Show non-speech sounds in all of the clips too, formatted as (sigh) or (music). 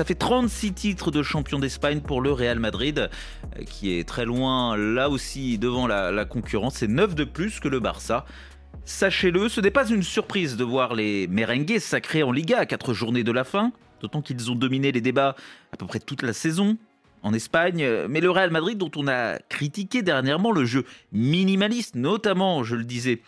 Ça fait 36 titres de champion d'Espagne pour le Real Madrid, euh, qui est très loin là aussi devant la, concurrence. C'est 9 de plus que le Barça. Sachez-le, ce n'est pas une surprise de voir les merengues sacrés en Liga à 4 journées de la fin, d'autant qu'ils ont dominé les débats à peu près toute la saison en Espagne, mais le Real Madrid dont on a critiqué dernièrement le jeu minimaliste, notamment, je le disais,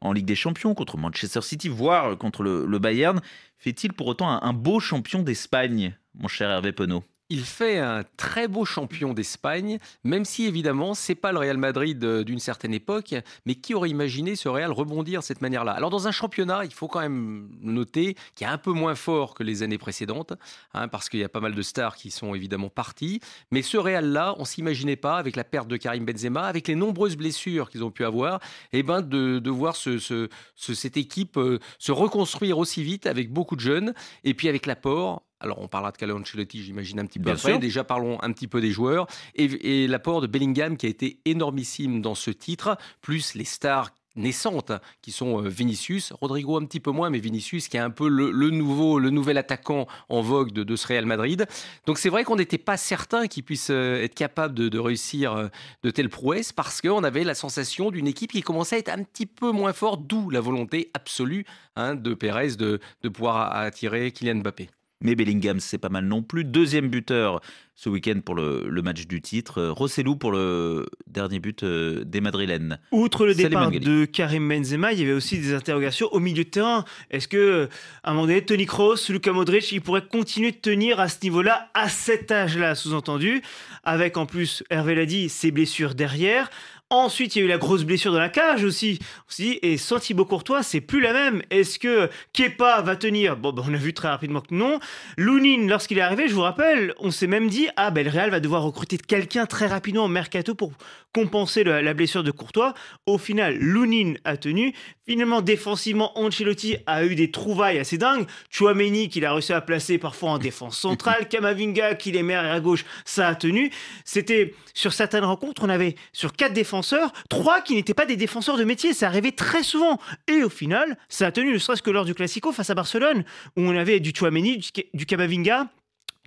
en Ligue des Champions contre Manchester City, voire contre le, Bayern. Fait-il pour autant un, un beau champion d'Espagne, mon cher Hervé Penaud il fait un très beau champion d'Espagne, même si évidemment c'est pas le Real Madrid euh, d'une certaine époque, mais qui aurait imaginé ce Real rebondir de cette manière-là Alors dans un championnat, il faut quand même noter qu'il est un peu moins fort que les années précédentes, hein, parce qu'il y a pas mal de stars qui sont évidemment partis, mais ce Real-là, on s'imaginait pas avec la perte de Karim Benzema, avec les nombreuses blessures qu'ils ont pu avoir, et eh ben de, voir cette équipe euh, se reconstruire aussi vite avec beaucoup de jeunes, et puis avec l'apport alors, on parlera de Carlo Ancelotti, j'imagine, un petit peu après. Déjà, parlons un petit peu des joueurs. Et, l'apport de Bellingham qui a été énormissime dans ce titre, plus les stars naissantes qui sont euh, Vinicius, Rodrigo un petit peu moins, mais Vinicius qui est un peu le, nouveau, le nouvel attaquant en vogue de, ce Real Madrid. Donc c'est vrai qu'on n'était pas certain qu'il puisse euh, être capable de, réussir euh, de telles prouesses parce qu'on avait la sensation d'une équipe qui commençait à être un petit peu moins forte, d'où la volonté absolue hein, de Pérez de, de pouvoir attirer Kylian Mbappé mais Bellingham, c'est pas mal non plus. Deuxième buteur ce week-end pour le, match du titre, euh, Rossellou pour le dernier but euh, des Madrilènes. Outre le départ de Karim Benzema, il y avait aussi des interrogations au milieu de terrain. Est-ce que, un moment donné, Tony Kroos, Luka Modric, ils pourraient continuer de tenir à ce niveau-là, à cet âge-là, sous-entendu, avec en plus, Hervé l'a dit, ses blessures derrière Ensuite, il y a eu la grosse blessure dans la cage aussi. aussi et sans Thibaut Courtois, c'est plus la même. Est-ce que Kepa va tenir Bon, ben, on a vu très rapidement que non. Lounine, lorsqu'il est arrivé, je vous rappelle, on s'est même dit, ah ben le Real va devoir recruter quelqu'un très rapidement au mercato pour compenser la, blessure de Courtois. Au final, Lounine a tenu. Finalement, défensivement, Ancelotti a eu des trouvailles assez dingues. Chouameni, qu'il a réussi à placer parfois en défense centrale. (laughs) Kamavinga, qui les met à gauche, ça a tenu. C'était sur certaines rencontres, on avait sur quatre défenseurs, trois qui n'étaient pas des défenseurs de métier. Ça arrivait très souvent. Et au final, ça a tenu, ne serait-ce que lors du Classico face à Barcelone, où on avait du Chouameni, du Kamavinga,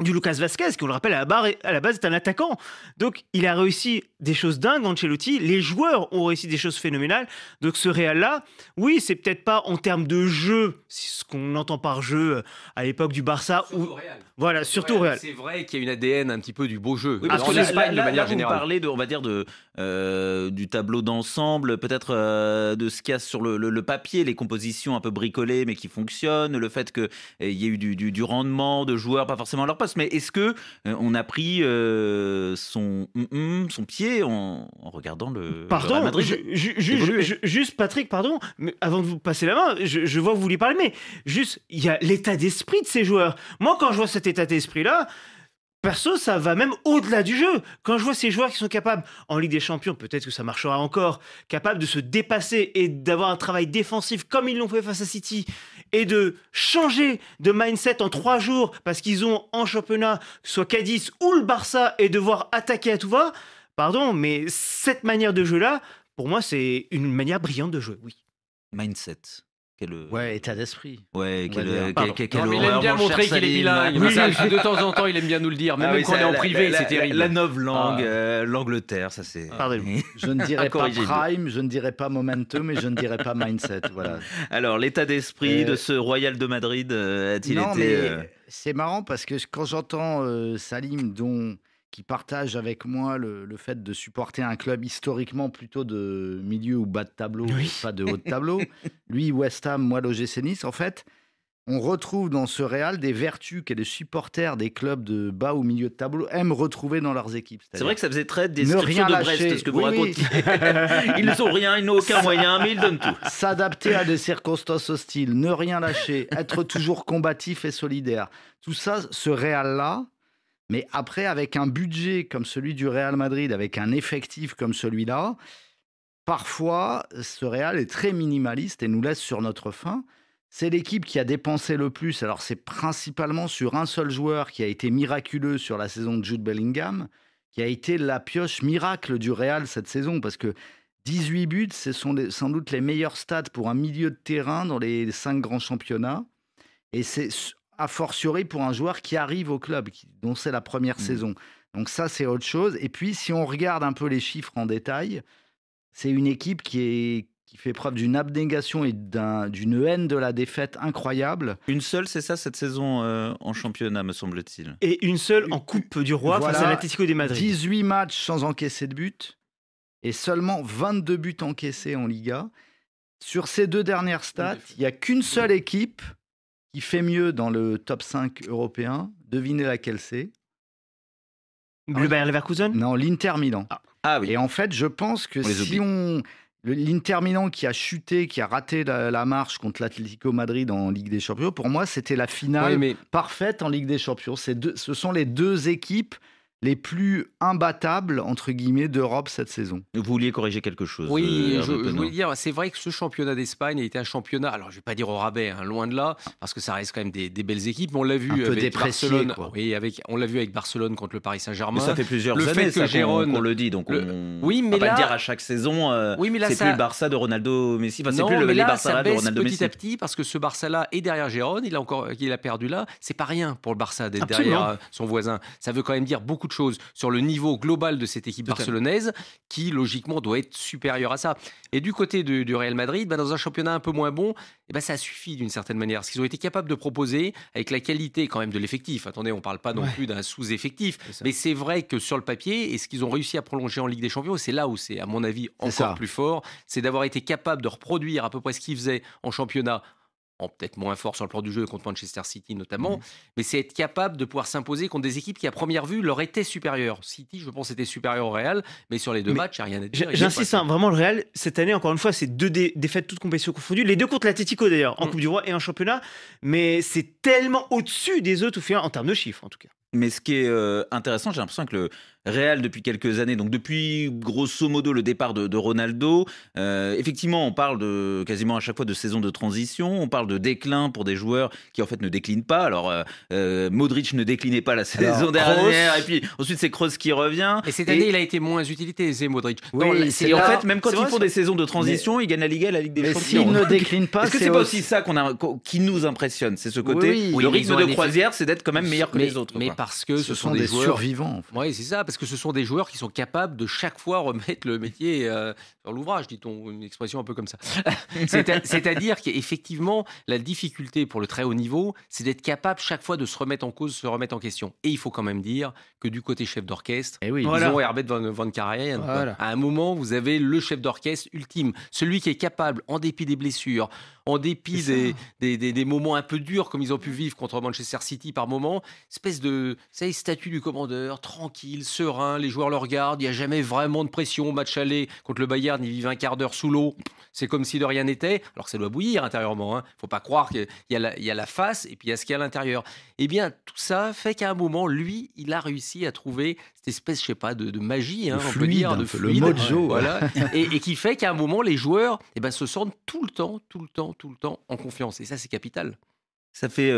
du Lucas Vasquez, qui on le rappelle à la base est un attaquant. Donc il a réussi des choses dingues, Ancelotti. Les joueurs ont réussi des choses phénoménales. Donc ce Real-là, oui, c'est peut-être pas en termes de jeu, ce qu'on entend par jeu euh, à l'époque du Barça. Surtout Voilà, surtout Real. C'est vrai qu'il y a une ADN un petit peu du beau jeu. en Espagne, de manière de, on va dire de, euh, du tableau d'ensemble, peut-être euh, de ce qu'il y a sur le, papier, les compositions un peu bricolées mais qui fonctionnent, le fait qu'il eh, y ait eu du, rendement de joueurs, pas forcément à leur poste. Mais est-ce que on a pris son pied en, regardant le. Pardon, Madrid juste Patrick, pardon, mais avant de vous passer la main, je, vois que vous voulez parler, mais juste, il y a l'état d'esprit de ces joueurs. Moi, quand je vois cet état d'esprit-là, Perso, ça va même au-delà du jeu. Quand je vois ces joueurs qui sont capables, en Ligue des Champions, peut-être que ça marchera encore, capables de se dépasser et d'avoir un travail défensif comme ils l'ont fait face à City, et de changer de mindset en trois jours parce qu'ils ont en championnat soit Cadiz ou le Barça et devoir attaquer à tout va, Pardon, mais cette manière de jeu-là, pour moi, c'est une manière brillante de jouer, oui. Mindset. Quel... Euh, ouais, état d'esprit. Ouais, euh, quel, quel, quel, horreur, il aime bien montrer qu'il est bilingue. (laughs) de temps en temps, il aime bien nous le dire, ah même, quand on est en privé, c'est terrible. La, la nouvelle langue, ah. euh, l'Angleterre, ça c'est. Ah. pardonnez (laughs) Je ne dirais pas prime, je ne dirais pas momentum, et je ne dirais pas mindset. Voilà. (laughs) Alors, l'état d'esprit de ce Royal de Madrid a-t-il été. Mais... C'est marrant parce que quand j'entends Salim, dont qui partage avec moi le, fait de supporter un club historiquement plutôt de milieu ou bas de tableau, pas de haut de tableau. Lui, West Ham, moi, l'OGC Nice. En fait, on retrouve dans ce Real des vertus que les supporters des clubs de bas ou milieu de tableau aiment retrouver dans leurs équipes. C'est vrai que ça faisait très description de lâcher. Brest, ce que vous racontez. (laughs) ils n'ont rien, ils n'ont aucun moyen, mais ils donnent tout. S'adapter à des circonstances hostiles, ne rien lâcher, être toujours combatif et solidaire. Tout ça, ce Real-là, mais après, avec un budget comme celui du Real Madrid, avec un effectif comme celui-là, parfois, ce Real est très minimaliste et nous laisse sur notre faim. C'est l'équipe qui a dépensé le plus. Alors, c'est principalement sur un seul joueur qui a été miraculeux sur la saison de Jude Bellingham, qui a été la pioche miracle du Real cette saison, parce que 18 buts, ce sont sans doute les meilleurs stats pour un milieu de terrain dans les cinq grands championnats. Et c'est a fortiori pour un joueur qui arrive au club, dont c'est la première mmh. saison. Donc ça, c'est autre chose. Et puis, si on regarde un peu les chiffres en détail, c'est une équipe qui, est, qui fait preuve d'une abnégation et d'une haine de la défaite incroyable. Une seule, c'est ça, cette saison euh, en championnat, me semble-t-il. Et une seule en Coupe du Roi face à l'Atlético de Madrid. 18 matchs sans encaisser de but et seulement 22 buts encaissés en Liga. Sur ces deux dernières stats, il n'y a qu'une seule équipe qui fait mieux dans le top 5 européen, devinez laquelle c'est Le Bayern Leverkusen Non, l'Inter Milan. Ah. Ah Et en fait, je pense que si on. L'Inter Milan qui a chuté, qui a raté la, marche contre l'Atlético Madrid en Ligue des Champions, pour moi, c'était la finale parfaite en Ligue des Champions. Deux, ce sont les deux équipes les plus imbattables, entre guillemets, d'Europe cette saison. Vous vouliez corriger quelque chose Oui, euh, je, voulais dire, c'est vrai que ce championnat d'Espagne a été un championnat, alors je ne vais pas dire au rabais, hein, loin de là, parce que ça reste quand même des, belles équipes, mais on l'a vu avec Barcelone. Oui, avec, on l'a vu avec Barcelone contre le Paris Saint-Germain. Ça fait plusieurs le années fait que on, le dit, donc on ne va pas le dire à chaque saison. Euh, oui, mais là, c'est plus le Barça de Ronaldo Messi, enfin, c'est le, mais là, de petit à petit, parce que ce Barça-là est derrière Gérone, il a encore, il a perdu là, c'est pas rien pour le Barça d'être derrière euh, son voisin. Ça veut quand même dire beaucoup de de sur le niveau global de cette équipe barcelonaise qui, logiquement, doit être supérieure à ça. Et du côté du, Real Madrid, bah, dans un championnat un peu moins bon, et eh ben, bah, ça suffit d'une certaine manière. Ce qu'ils ont été capables de proposer avec la qualité quand même de l'effectif. Attendez, on ne parle pas non plus d'un sous-effectif. Mais c'est vrai que sur le papier, et ce qu'ils ont réussi à prolonger en Ligue des Champions, c'est là où c'est, à mon avis, encore plus fort, c'est d'avoir été capable de reproduire à peu près ce qu'ils faisaient en championnat peut-être moins fort sur le plan du jeu contre Manchester City notamment, mmh mais c'est être capable de pouvoir s'imposer contre des équipes qui à première vue leur étaient supérieures. City, je pense, était supérieur au Real, mais sur les deux matchs, il n'y a rien à dire. J'insiste, hein, vraiment le Real, cette année, encore une fois, c'est deux défaites toutes compétitions confondues, les deux contre l'Atletico d'ailleurs, en mmh. Coupe du Roi et en championnat, mais c'est tellement au-dessus des autres, en termes de chiffres en tout cas. Mais ce qui est euh, intéressant, j'ai l'impression que le, réel depuis quelques années, donc depuis grosso modo le départ de, Ronaldo. Euh, effectivement, on parle de, quasiment à chaque fois de saison de transition, on parle de déclin pour des joueurs qui en fait ne déclinent pas. Alors, euh, euh, Modric ne déclinait pas la saison dernière, et puis ensuite c'est Kroos qui revient. Et cette année, il a été moins utilisé, Modric. Oui, et en fait, même quand ils font des saisons de transition, ils gagnent la Ligue la Ligue des mais S'ils ne (laughs) déclinent pas, est-ce que c'est pas aussi ça qu'on a, qui nous impressionne C'est ce côté, où le rythme de croisière, c'est d'être quand même meilleur que les autres. Mais parce que ce, sont, des, survivants. En fait. Oui, c'est ça parce que ce sont des joueurs qui sont capables de chaque fois remettre le métier dans euh, l'ouvrage, dit-on, une expression un peu comme ça. (laughs) C'est-à-dire qu'effectivement, la difficulté pour le très haut niveau, c'est d'être capable chaque fois de se remettre en cause, se remettre en question. Et il faut quand même dire que du côté chef d'orchestre, eh oui, Herbert Van, à un moment, vous avez le chef d'orchestre ultime, celui qui est capable, en dépit des blessures, en dépit des, des, moments un peu durs comme ils ont pu vivre contre Manchester City par moment, espèce de, savez, statut du commandeur, tranquille, se les joueurs le regardent, il n'y a jamais vraiment de pression. au Match aller contre le Bayern, ils vivent un quart d'heure sous l'eau, c'est comme si de rien n'était. Alors que ça doit bouillir intérieurement, il hein. ne faut pas croire qu'il y, a la face et puis il y a ce qu'il y a à l'intérieur. Eh bien, tout ça fait qu'à un moment, lui, il a réussi à trouver cette espèce, je sais pas, de, magie, hein, on de fluide, le mojo. et, qui fait qu'à un moment, les joueurs eh ben, se sentent tout le temps, tout le temps, tout le temps en confiance. Et ça, c'est capital. Ça fait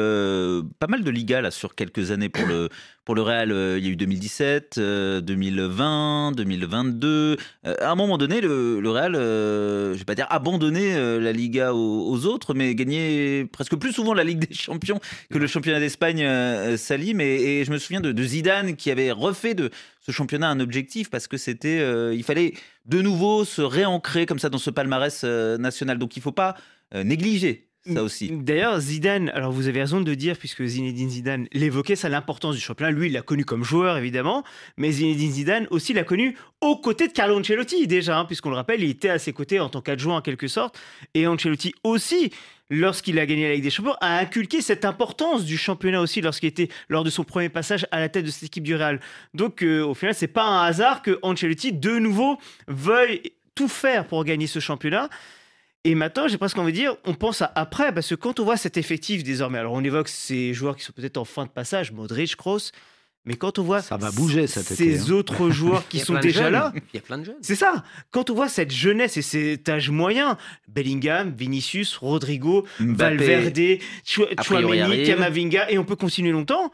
pas mal de Liga là, sur quelques années pour le, pour le Real. il y a eu 2017, 2020, 2022. à un moment donné, le, Real, je ne vais pas dire abandonner la Liga aux, autres, mais gagner presque plus souvent la Ligue des Champions que le championnat d'Espagne euh, Salim. Et, je me souviens de, Zidane qui avait refait de ce championnat un objectif parce que c'était, il fallait de nouveau se réancrer comme ça dans ce palmarès national. Donc il ne faut pas négliger D'ailleurs, Zidane, alors vous avez raison de dire, puisque Zinedine Zidane l'évoquait, ça l'importance du championnat. Lui, il l'a connu comme joueur, évidemment, mais Zinedine Zidane aussi l'a connu aux côtés de Carlo Ancelotti, déjà, hein, puisqu'on le rappelle, il était à ses côtés en tant qu'adjoint en quelque sorte. Et Ancelotti aussi, lorsqu'il a gagné la Ligue des Champions, a inculqué cette importance du championnat aussi lorsqu'il était lors de son premier passage à la tête de cette équipe du Real. Donc, euh, au final, c'est pas un hasard que Ancelotti, de nouveau, veuille tout faire pour gagner ce championnat. Et maintenant, j'ai presque envie de dire, on pense à après, parce que quand on voit cet effectif désormais, alors on évoque ces joueurs qui sont peut-être en fin de passage, Modric, Kroos, mais quand on voit ça va bouger ces hein. autres (laughs) joueurs qui sont déjà là, il y a plein de jeunes. C'est ça. Quand on voit cette jeunesse et cet âge moyen, Bellingham, Vinicius, Rodrigo, Valverde, Chouameni, Camavinga, et on peut continuer longtemps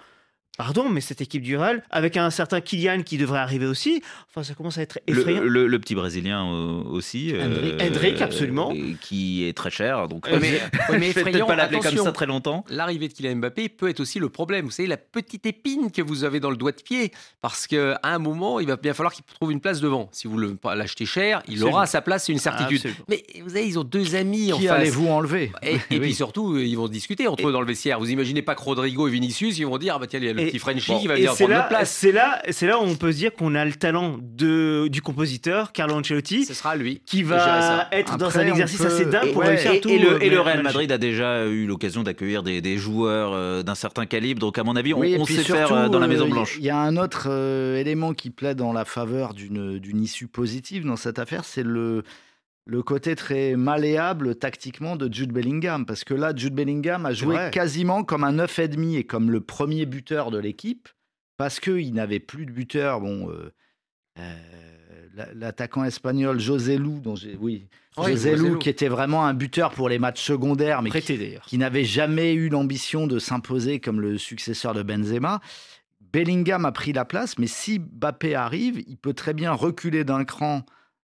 pardon, mais cette équipe du Real, avec un certain Kylian qui devrait arriver aussi, enfin, ça commence à être effrayant. Le, petit Brésilien euh, aussi. Hendrik, euh, absolument. Euh, qui est très cher, donc mais, mais, (laughs) pas l'appeler comme ça très longtemps. L'arrivée de Kylian Mbappé peut être aussi le problème. Vous savez, la petite épine que vous avez dans le doigt de pied, parce qu'à un moment, il va bien falloir qu'il trouve une place devant. Si vous l'achetez cher, il aura sa place, c'est une certitude. mais vous savez, ils ont deux amis qui en face. allez-vous enlever Et, puis surtout, ils vont discuter entre eux dans le vestiaire. Vous imaginez pas que Rodrigo et Vinicius, ils vont dire, ah bah tiens, le c'est là, c'est là où on peut se dire qu'on a le talent de, du compositeur Carlo Ancelotti. qui va être dans un exercice assez dingue pour réussir tout. Et le, et le euh, Real Madrid a déjà eu l'occasion d'accueillir des, joueurs euh, d'un certain calibre, donc à mon avis, on, sait faire euh, dans la Maison Blanche. Il y a un autre élément qui plaît dans la faveur d'une issue positive dans cette affaire, c'est le le côté très malléable tactiquement de Jude Bellingham. Parce que là, Jude Bellingham a joué quasiment comme un 9,5 et demi et comme le premier buteur de l'équipe. Parce qu'il n'avait plus de buteur. Bon, euh, euh, l'attaquant espagnol José Lu, dont oui, qui était vraiment un buteur pour les matchs secondaires, mais qui, n'avait jamais eu l'ambition de s'imposer comme le successeur de Benzema. Bellingham a pris la place, mais si Bappé arrive, il peut très bien reculer d'un cran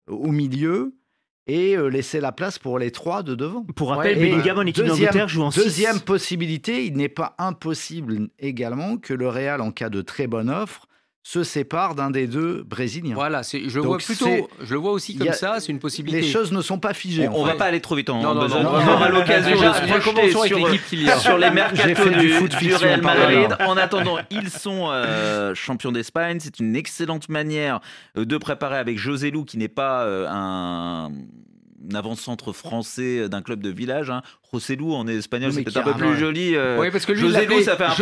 au milieu, et euh, laisser la place pour les trois de devant. Pour rappel, Bellingham en équipe en Deuxième possibilité, il n'est pas impossible également que le Real, en cas de très bonne offre, se sépare d'un des deux brésiliens. Voilà, je le vois plutôt, je le vois aussi comme ça, c'est une possibilité. Les choses ne sont pas figées. On, ne va pas aller trop vite en on aura l'occasion de se projeter sur, sur, les mercato du, du, Real Madrid. En attendant, ils sont euh, champions d'Espagne, c'est une excellente manière euh, de préparer avec José Lu, qui n'est pas euh, un avant-centre français d'un club de village. Hein. Lou, en espagnol, c'est peut-être un peu plus joli. Euh, parce que José Lou, ça fait un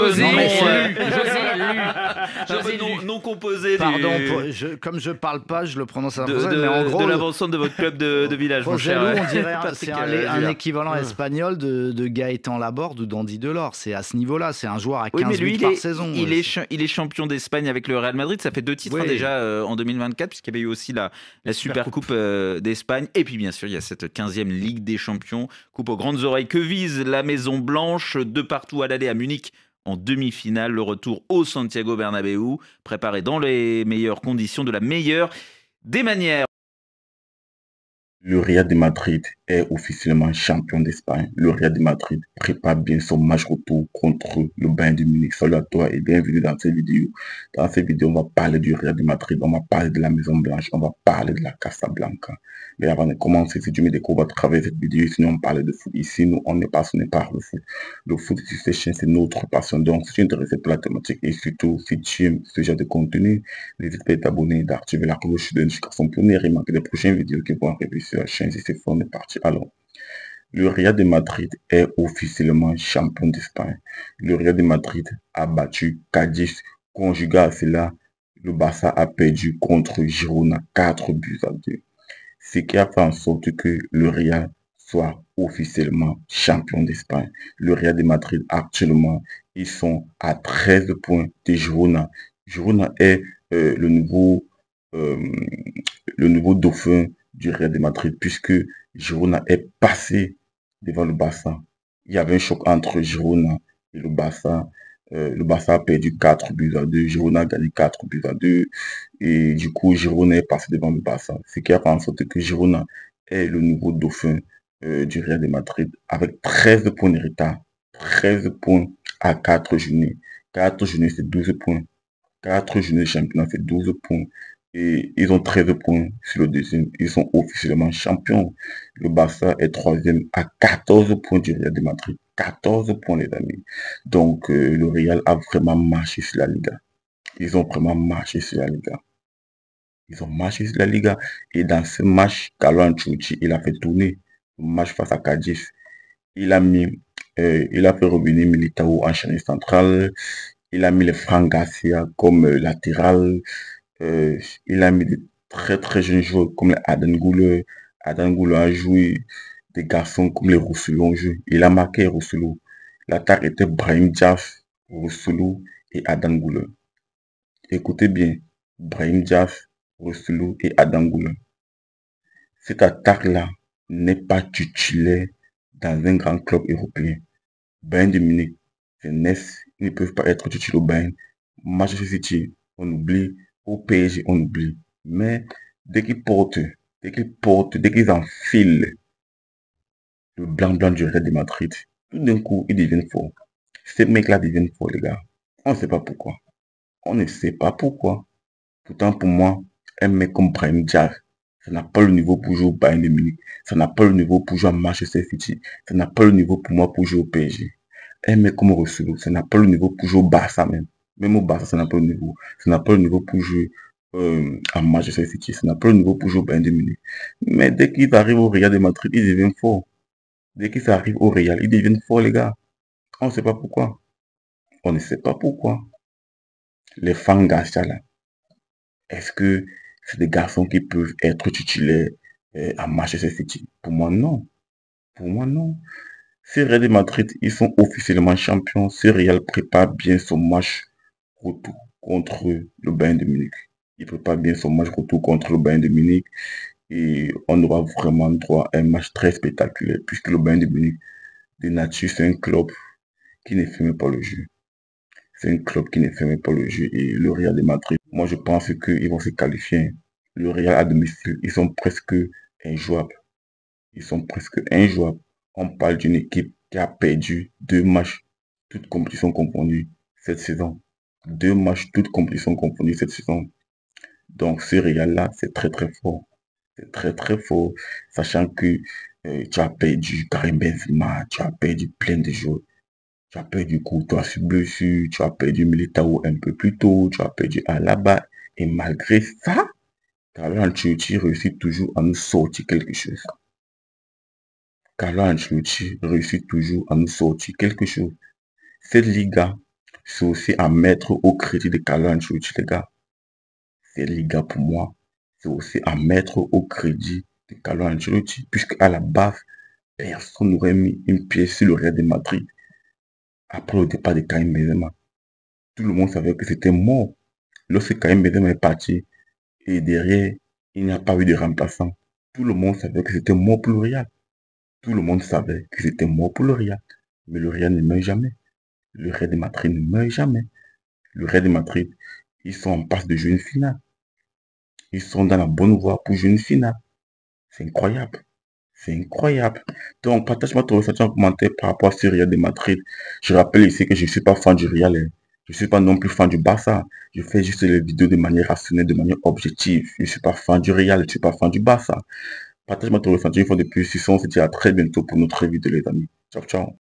non, composé. Pardon, comme je, comme je parle pas, je le prononce à mais en gros. De l'avant-centre de votre club de, de village, José Lou, on dirait c'est un, euh, équivalent espagnol de, Gaëtan Laborde ou d'Andy Delors. C'est à ce niveau-là, c'est un joueur à 15 buts par saison. Il est, il est champion d'Espagne avec le Real Madrid, ça fait deux titres hein, déjà euh, en 2024, puisqu'il y avait eu aussi la, la Super Coupe d'Espagne. Et puis bien sûr, il y a cette 15e Ligue des Champions. Coupe aux grandes oreilles que vise la Maison Blanche, de partout à l'aller à Munich en demi-finale, le retour au Santiago Bernabeu. préparé dans les meilleures conditions, de la meilleure des manières. Le Real de Madrid officiellement champion d'Espagne, le Real de Madrid prépare bien son match retour contre le Bain du Munich. Salut à toi et bienvenue dans cette vidéo. Dans cette vidéo, on va parler du Real de Madrid, on va parler de la Maison Blanche, on va parler de la Casa Blanca. Mais avant de commencer, si tu me découvres à travers cette vidéo, sinon on parle de foot. Ici, nous, on n'est pas passionné par le foot. Le foot, c'est c'est notre passion. Donc, si tu es intéressé la thématique et surtout, si tu aimes ce genre de contenu, n'hésite pas à t'abonner, d'activer la cloche de notification pour ne manquer des prochaines vidéos qui vont arriver sur la chaîne. Si c'est fort, on est alors, le Real de Madrid est officiellement champion d'Espagne. Le Real de Madrid a battu Cadiz. Conjugué à cela, le Barça a perdu contre Girona 4 buts à 2. Ce qui a fait en sorte que le Real soit officiellement champion d'Espagne. Le Real de Madrid actuellement, ils sont à 13 points de Girona. Girona est euh, le nouveau euh, le nouveau dauphin du Real de Madrid puisque Girona est passé devant le Barça. Il y avait un choc entre Girona et le Barça. Euh, le Barça a perdu 4 buts à 2, Girona a gagné 4 buts à 2, et du coup Girona est passé devant le Barça, ce qui a fait en sorte que Girona est le nouveau dauphin euh, du Real de Madrid avec 13 points de retard, 13 points à 4 journées. 4 journées, c'est 12 points. 4 journées de championnat, c'est 12 points. Et ils ont 13 points sur le deuxième. Ils sont officiellement champions. Le Barça est troisième à 14 points du Real de Madrid. 14 points, les amis. Donc, euh, le Real a vraiment marché sur la Liga. Ils ont vraiment marché sur la Liga. Ils ont marché sur la Liga. Et dans ce match, Carlo Ancelotti, il a fait tourner le match face à Cadiz. Il a mis, euh, il a fait revenir Militao en chaîne centrale. Il a mis le Franc Garcia comme euh, latéral. Euh, il a mis des très très jeunes joueurs comme Adan Gouleux. Adan Goulou a joué des garçons comme les Rousselou Il a marqué Rousselou. L'attaque était Brahim Diaf, Rousselou et Adan Goulou. Écoutez bien, Brahim Diaf, Rousselou et Adan Goulou. Cette attaque-là n'est pas titulaire dans un grand club européen. Ben de Munich, ils ne peuvent pas être titulaires au Bayern. Manchester City, on oublie, au PSG, on oublie. Mais dès qu'ils portent, dès qu'ils portent, dès qu'ils enfilent le blanc-blanc du Real de Madrid, tout d'un coup, ils deviennent faux. Ces mecs-là deviennent faux, les gars. On ne sait pas pourquoi. On ne sait pas pourquoi. Pourtant, pour moi, un mec comme Brahim Jack, ça n'a pas le niveau pour jouer au Bayern de Munich. Ça n'a pas le niveau pour jouer à Manchester City. Ça n'a pas le niveau pour moi pour jouer au PSG. Un mec comme Rossolo, ça n'a pas le niveau pour jouer au Barça même. Même au Barça, ça n'a pas le niveau. Ça n'a pas le niveau pour jouer euh, à Manchester City. Ça n'a pas le niveau pour jouer au Bayern de Mais dès qu'ils arrivent au Real de Madrid, ils deviennent forts. Dès qu'ils arrivent au Real, ils deviennent forts, les gars. On ne sait pas pourquoi. On ne sait pas pourquoi. Les fans Garcia là. Est-ce que c'est des garçons qui peuvent être titulaires euh, à Manchester City Pour moi, non. Pour moi, non. Si Real de Madrid, ils sont officiellement champions, C'est Real prépare bien son match retour contre le bain de Munich. Il prépare bien son match retour contre le bain de Munich et on aura vraiment droit à un match très spectaculaire puisque le bain de Munich de nature c'est un club qui ne ferme pas le jeu. C'est un club qui ne ferme pas le jeu et le Real de Madrid, moi je pense qu'ils vont se qualifier. Le Real à domicile, ils sont presque injouables. Ils sont presque injouables. On parle d'une équipe qui a perdu deux matchs, toutes compétitions confondues, cette saison. Deux matchs, toutes sont confondues cette saison. Donc ce Real-là, c'est très très fort. C'est très très fort, sachant que euh, tu as perdu Karim Benzema, tu as perdu plein de joueurs. Tu as perdu Courtois sur blessure, tu as perdu Militao un peu plus tôt, tu as perdu Alaba. Et malgré ça, Carlo Ancelotti réussit toujours à nous sortir quelque chose. Carlo Ancelotti réussit toujours à nous sortir quelque chose. Cette Liga, c'est aussi à mettre au crédit de Carlo Ancelotti, les gars. C'est gars pour moi. C'est aussi à mettre au crédit de Carlo Ancelotti, Puisqu'à la base, personne n'aurait mis une pièce sur le Real de Madrid après le départ de Karim Benzema. Tout le monde savait que c'était mort. Lorsque Karim Benzema est parti et derrière, il n'y a pas eu de remplaçant. Tout le monde savait que c'était mort pour le Real. Tout le monde savait que c'était mort pour le Real. Mais le Real ne meurt jamais. Le Real Madrid ne meurt jamais. Le Real Madrid, ils sont en passe de jouer une finale. Ils sont dans la bonne voie pour jouer une finale. C'est incroyable. C'est incroyable. Donc, partage-moi ton ressenti en commentaire par rapport à ce Real de Madrid. Je rappelle ici que je ne suis pas fan du Real. Hein. Je ne suis pas non plus fan du Barça. Je fais juste les vidéos de manière rationnelle, de manière objective. Je ne suis pas fan du Real, je ne suis pas fan du Barça. Partage-moi ton ressenti une fois de plus. Si on se dit à très bientôt pour notre vidéo, les amis. Ciao, ciao.